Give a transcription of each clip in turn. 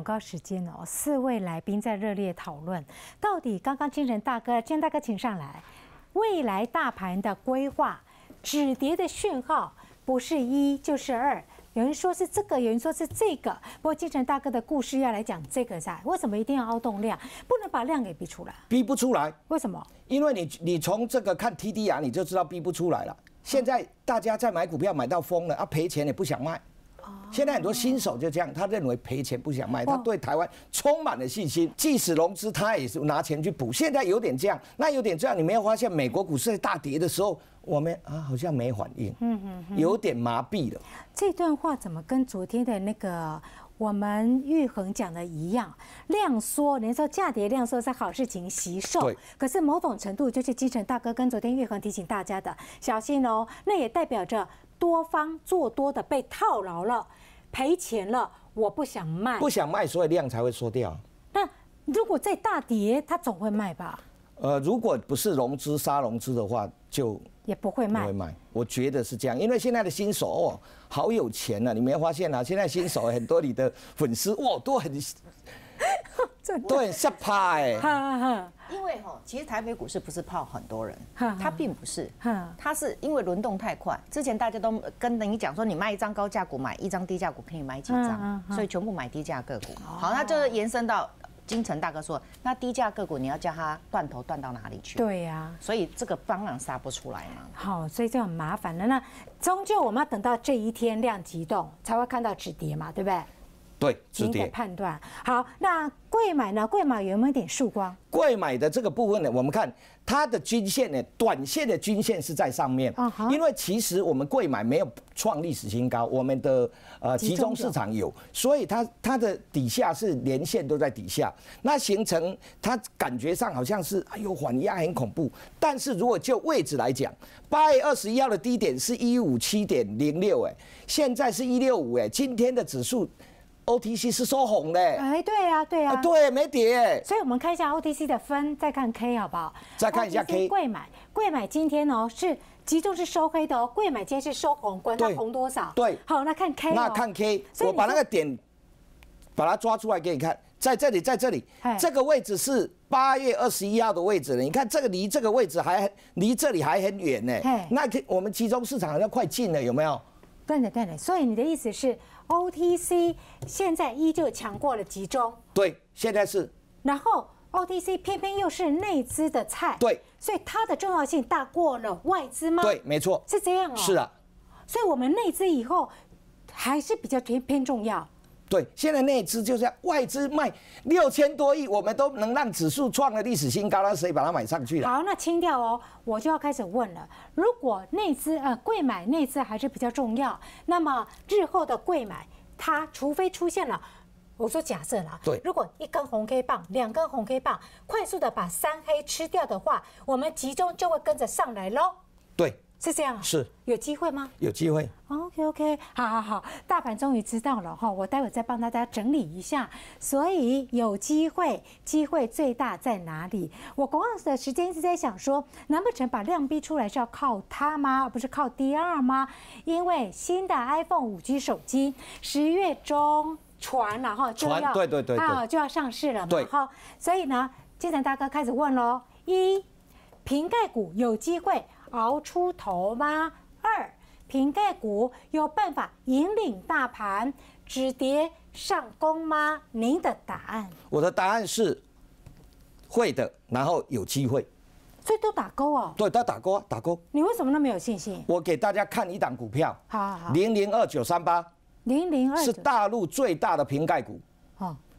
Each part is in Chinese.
广告时间哦，四位来宾在热烈讨论，到底刚刚金城大哥，金大哥请上来，未来大盘的规划，止跌的讯号不是一就是二，有人说是这个，有人说是这个，不过金城大哥的故事要来讲这个噻，为什么一定要凹动量？不能把量给逼出来？逼不出来，为什么？因为你你从这个看 T D r 你就知道逼不出来了。现在大家在买股票买到疯了，啊赔钱也不想卖。现在很多新手就这样，他认为赔钱不想卖，他对台湾充满了信心，即使融资他也是拿钱去补。现在有点这样，那有点这样，你没有发现美国股市在大跌的时候，我们啊好像没反应，嗯嗯，有点麻痹了。这段话怎么跟昨天的那个我们玉恒讲的一样？量缩，你说价跌量缩是好事情，吸售，可是某种程度就是基层大哥跟昨天玉恒提醒大家的，小心哦，那也代表着。多方做多的被套牢了，赔钱了，我不想卖。不想卖，所以量才会缩掉。那如果再大跌，他总会卖吧？呃，如果不是融资杀融资的话，就也不会卖。不会卖，我觉得是这样。因为现在的新手哦，好有钱啊。你没发现啊？现在新手很多，你的粉丝哦都很 都很吓怕哎。哈哈。因为哈，其实台北股市不是泡很多人，他并不是，他是因为轮动太快。之前大家都跟等于讲说，你卖一张高价股，买一张低价股，可以买几张，所以全部买低价个股。好，那就是延伸到金城大哥说，那低价个股你要叫它断头断到哪里去？对呀，所以这个当然杀不出来嘛。好，所以就很麻烦了。那终究我们要等到这一天量急动，才会看到止跌嘛，对不对？对，您的判断好。那贵买呢？贵买有没有点曙光？贵买的这个部分呢，我们看它的均线呢，短线的均线是在上面。因为其实我们贵买没有创历史新高，我们的呃集中市场有，所以它它的底下是连线都在底下，那形成它感觉上好像是哎呦缓压很恐怖。但是如果就位置来讲，八月二十一号的低点是一五七点零六，哎，现在是一六五，哎，今天的指数。OTC 是收红的。哎，对呀，对呀，对，没跌。所以我们看一下 OTC 的分，再看 K 好不好？再看一下 K。贵买，贵买今天哦是集中是收黑的哦，贵买今天是收红，管它红多少。对。好，那看 K 哦。那看 K。我把那个点，把它抓出来给你看，在这里，在这里，这个位置是八月二十一号的位置了。你看这个离这个位置还离这里还很远呢。那我们集中市场要快进了，有没有？对的，对的。所以你的意思是，OTC 现在依旧强过了集中。对，现在是。然后 OTC 偏偏又是内资的菜。对，所以它的重要性大过了外资吗？对，没错，是这样哦。是啊。所以我们内资以后还是比较偏偏重要。对，现在内资就是外资卖六千多亿，我们都能让指数创了历史新高，那谁把它买上去了？好，那清掉哦，我就要开始问了。如果内资呃贵买内资还是比较重要，那么日后的贵买，它除非出现了，我说假设啦，对，如果一根红 K 棒，两根红 K 棒，快速的把三黑吃掉的话，我们集中就会跟着上来喽。是这样，是有机会吗？有机会。OK OK，好，好，好，大盘终于知道了哈，我待会再帮大家整理一下。所以有机会，机会最大在哪里？我刚刚的时间一直在想说，难不成把量逼出来是要靠它吗？不是靠第二吗？因为新的 iPhone 五 G 手机十月中传了哈，要对对对啊，就要上市了嘛哈。所以呢，金城大哥开始问喽：一，瓶盖股有机会。熬出头吗？二瓶盖股有办法引领大盘止跌上攻吗？您的答案，我的答案是会的，然后有机会，以都打勾啊？对，都打勾啊，打勾。你为什么那么有信心？我给大家看一档股票，好，零零二九三八，零零二是大陆最大的瓶盖股，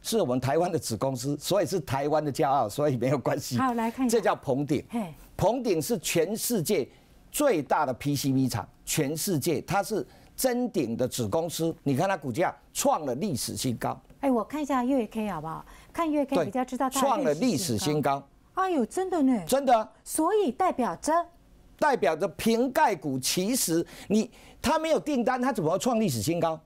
是我们台湾的子公司，所以是台湾的骄傲，所以没有关系。好，来看一下，这叫棚顶。鸿鼎是全世界最大的 PCB 厂，全世界它是真鼎的子公司。你看它股价创了历史新高。哎，我看一下月 K 好不好？看月 K，比较知道它创了历史新高。哎呦，真的呢！真的，所以代表着代表着瓶盖股，其实你它没有订单，它怎么创历史新高？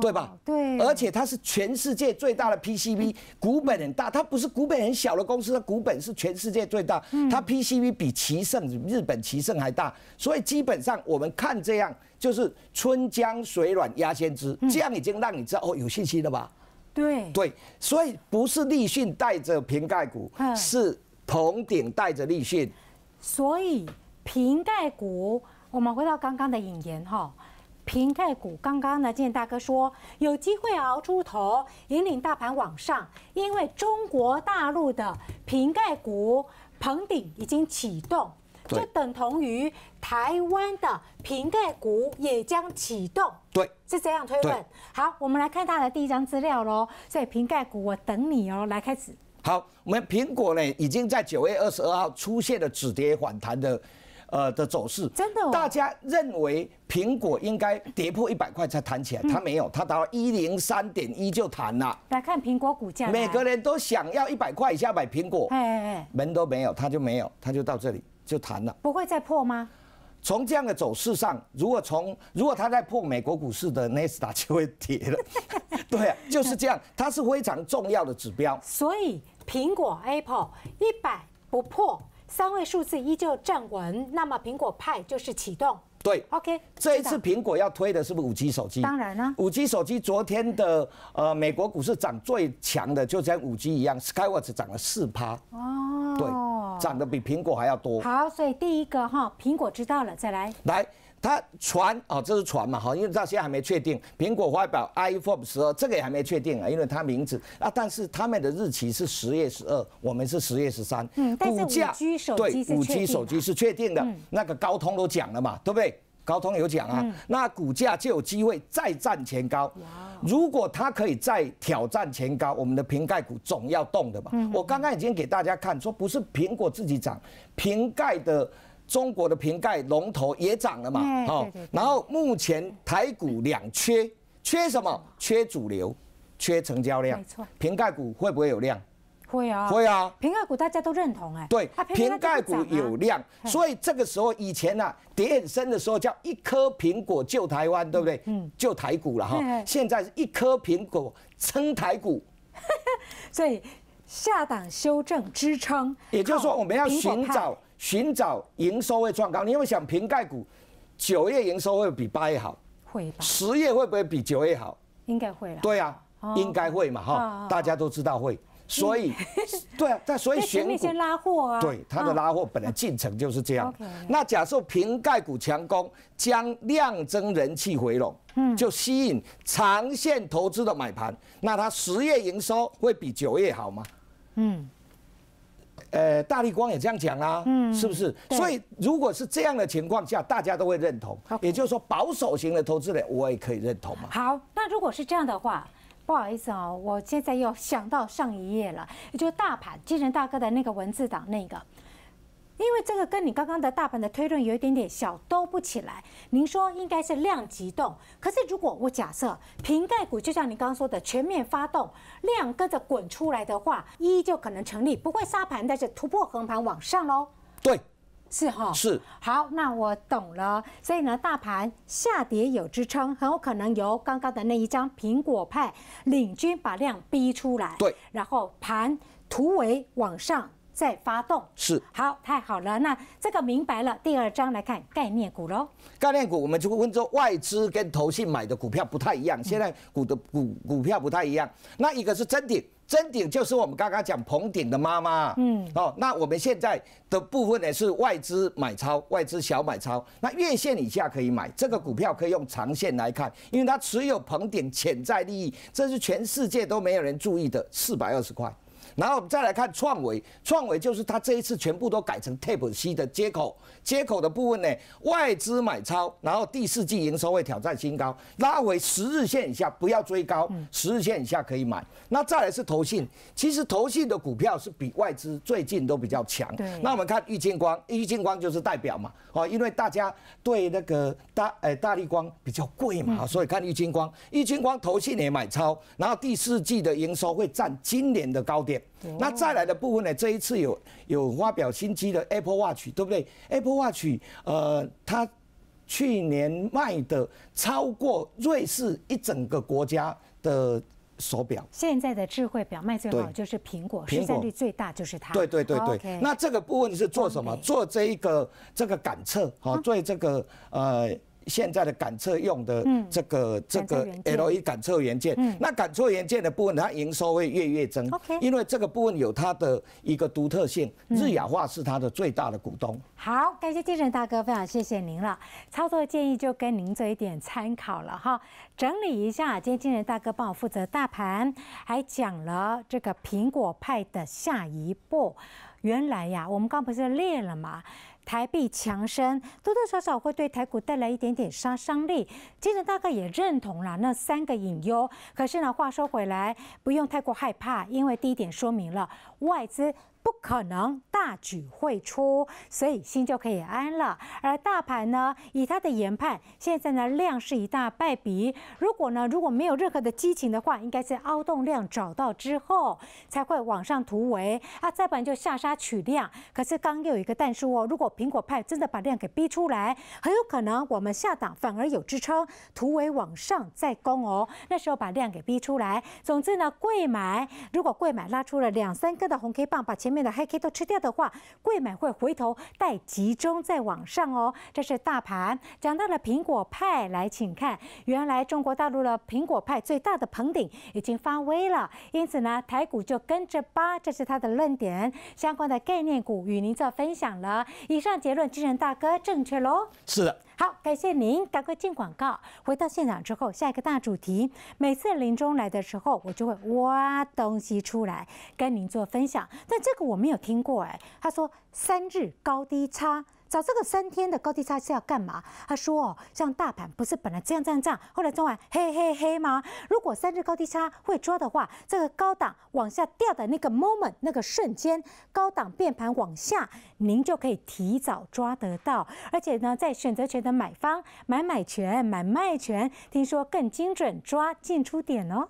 对吧？对，而且它是全世界最大的 PCB 股本很大，它不是股本很小的公司，它股本是全世界最大。它 PCB 比奇胜日本奇胜还大，所以基本上我们看这样就是春江水暖鸭先知，这样已经让你知道哦有信心了吧？对，对，所以不是立讯带着瓶盖股，是棚顶带着立讯。所以瓶盖股，我们回到刚刚的引言哈。瓶盖股刚刚呢，建大哥说有机会熬出头，引领大盘往上，因为中国大陆的瓶盖股棚顶已经启动，就等同于台湾的瓶盖股也将启动，对，是这样推论。好，我们来看他的第一张资料喽，所以瓶盖股我等你哦，来开始。好，我们苹果呢已经在九月二十二号出现了止跌反弹的。呃的走势，真的，大家认为苹果应该跌破一百块才弹起来，它没有，它达到一零三点一就弹了。来看苹果股价，每个人都想要一百块以下买苹果，哎哎哎，门都没有，它就没有，它就到这里就弹了。不会再破吗？从这样的走势上，如果从如果它再破美国股市的 n a s d a 就会跌了，对啊，就是这样，它是非常重要的指标。所以苹果 Apple 一百不破。三位数字依旧站稳，那么苹果派就是启动。对，OK，这一次苹果要推的是不是五 G 手机？当然了，五 G 手机昨天的呃美国股市涨最强的，就像五 G 一样 s k y w o r c h 涨了四趴，哦，对，涨得比苹果还要多。好，所以第一个哈，苹果知道了再来。来。它船哦，这是船嘛，哈，因为到现在还没确定。苹果发表 iPhone 十二，这个也还没确定啊，因为它名字啊。但是他们的日期是十月十二，我们是十月十三。嗯，但是五 G 手机对五 G 手机是确定的，那个高通都讲了嘛，对不对？高通有讲啊，那股价就有机会再站前高。如果它可以再挑战前高，我们的瓶盖股总要动的嘛。我刚刚已经给大家看，说不是苹果自己涨，瓶盖的。中国的瓶盖龙头也涨了嘛？好，然后目前台股两缺，缺什么？缺主流，缺成交量。没错，瓶盖股会不会有量？会啊，会啊。瓶盖股大家都认同哎。对，瓶盖股有量，所以这个时候以前啊、跌很深的时候叫一颗苹果救台湾，对不对？嗯，救台股了哈。现在是一颗苹果撑台股，所以下档修正支撑。也就是说，我们要寻找。寻找营收会创高，你有没有想瓶盖股九月营收会比八月好？会吧。十月会不会比九月好？应该会了。对啊，应该会嘛哈，大家都知道会，所以对啊，但所以选股拉货啊，对，它的拉货本来进程就是这样。那假设瓶盖股强攻，将量增人气回笼，嗯，就吸引长线投资的买盘，那它十月营收会比九月好吗？嗯。呃，大立光也这样讲啊，嗯，是不是？所以如果是这样的情况下，大家都会认同。也就是说，保守型的投资人，我也可以认同。嘛。好，那如果是这样的话，不好意思哦，我现在又想到上一页了，也就大盘金城大哥的那个文字档那个。因为这个跟你刚刚的大盘的推论有一点点小都不起来，您说应该是量急动，可是如果我假设瓶盖股就像你刚刚说的全面发动，量跟着滚出来的话，一就可能成立，不会杀盘，但是突破横盘往上喽。对，是哈，是。好，那我懂了。所以呢，大盘下跌有支撑，很有可能由刚刚的那一张苹果派领军把量逼出来，对，然后盘突围往上。在发动是好太好了，那这个明白了。第二章来看概念股喽。概念股，我们就会问说，外资跟投信买的股票不太一样。现在股的股股票不太一样，那一个是真顶，真顶就是我们刚刚讲棚顶的妈妈。嗯哦，那我们现在的部分呢是外资买超，外资小买超。那月线以下可以买这个股票，可以用长线来看，因为它持有棚顶潜在利益，这是全世界都没有人注意的四百二十块。然后我们再来看创维，创维就是它这一次全部都改成 Type C 的接口，接口的部分呢，外资买超，然后第四季营收会挑战新高，拉回十日线以下不要追高，十日线以下可以买。那再来是投信，其实投信的股票是比外资最近都比较强。那我们看玉金光，玉金光就是代表嘛，哦，因为大家对那个大呃大力光比较贵嘛，所以看玉金光，玉金光投信也买超，然后第四季的营收会占今年的高点。那再来的部分呢？这一次有有发表新机的 Apple Watch，对不对？Apple Watch，呃，它去年卖的超过瑞士一整个国家的手表。现在的智慧表卖最好就是苹果，市场率最大就是它。对对对对。那这个部分是做什么？做这一个这个感测，好做这个呃。现在的感测用的这个这个 L E 感测元件，那感测元件的部分，它营收会月月增，因为这个部分有它的一个独特性。日亚化是它的最大的股东。好，感谢金神大哥，非常谢谢您了。操作建议就跟您这一点参考了哈，整理一下。今天金神大哥帮我负责大盘，还讲了这个苹果派的下一步。原来呀，我们刚不是列了吗？台币强升，多多少少会对台股带来一点点杀伤力。接着大概也认同了那三个隐忧。可是呢，话说回来，不用太过害怕，因为第一点说明了外资。不可能大举汇出，所以心就可以安了。而大盘呢，以他的研判，现在呢量是一大败笔。如果呢，如果没有任何的激情的话，应该是凹动量找到之后才会往上突围啊，再不然就下杀取量。可是刚又有一个但是哦，如果苹果派真的把量给逼出来，很有可能我们下档反而有支撑，突围往上再攻哦。那时候把量给逼出来。总之呢，贵买如果贵买拉出了两三根的红 K 棒，把钱。前面的黑 K 都吃掉的话，贵买会回头带集中再往上哦。这是大盘讲到了苹果派，来请看，原来中国大陆的苹果派最大的棚顶已经发威了，因此呢，台股就跟着八，这是他的论点，相关的概念股与您做分享了。以上结论，金人大哥正确喽？是的。好，感谢您。赶快进广告。回到现场之后，下一个大主题，每次林中来的时候，我就会挖东西出来跟您做分享。但这个我没有听过哎。他说三日高低差。找这个三天的高低差是要干嘛？他说哦，像大盘不是本来这样这样这样，后来中完嘿嘿嘿吗？如果三日高低差会抓的话，这个高档往下掉的那个 moment 那个瞬间，高档变盘往下，您就可以提早抓得到。而且呢，在选择权的买方买买权买卖权，听说更精准抓进出点哦。